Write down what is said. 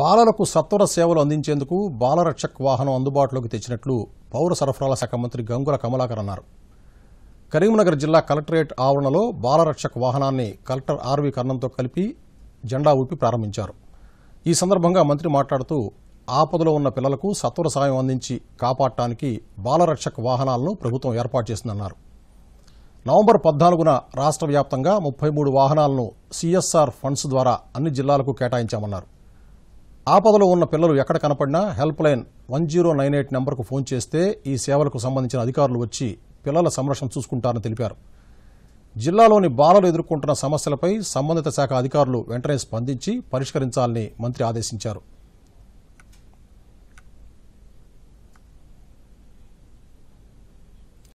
బాలలకు సత్వర సేవలు అందించేందుకు బాలరక్షక్ వాహనం అందుబాటులోకి తెచ్చినట్లు పౌర సరఫరాల శాఖ మంత్రి గంగుల కమలాకర్ అన్నారు కరీంనగర్ జిల్లా కలెక్టరేట్ ఆవరణలో బాలరక్షక్ వాహనాన్ని కలెక్టర్ ఆర్వి కర్ణంతో కలిపి జెండా ఊపి ప్రారంభించారు ఈ సందర్భంగా మంత్రి మాట్లాడుతూ ఆపదలో ఉన్న పిల్లలకు సత్వర సాయం అందించి కాపాడటానికి బాలరక్షక్ వాహనాలను ప్రభుత్వం ఏర్పాటు చేసిందన్నారు నవంబర్ పద్నాలుగున రాష్ట్ర వ్యాప్తంగా ముప్పై మూడు వాహనాలను సీఎస్ఆర్ ఫండ్స్ ద్వారా అన్ని జిల్లాలకు కేటాయించామన్నారు ఆపదలో ఉన్న పిల్లలు ఎక్కడ కనపడినా helpline one zero nine eight నెంబర్కు ఫోన్ చేస్తే ఈ సేవలకు సంబంధించిన అధికారులు వచ్చి పిల్లల సంరక్షణ చూసుకుంటారని తెలిపారు జిల్లాలోని బాలలు ఎదుర్కొంటున్న సమస్యలపై సంబంధిత శాఖ అధికారులు వెంటనే స్పందించి పరిష్కరించాలని మంత్రి ఆదేశించారు